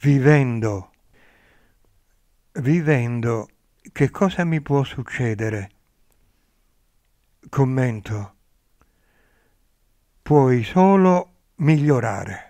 vivendo, vivendo, che cosa mi può succedere? Commento, puoi solo migliorare.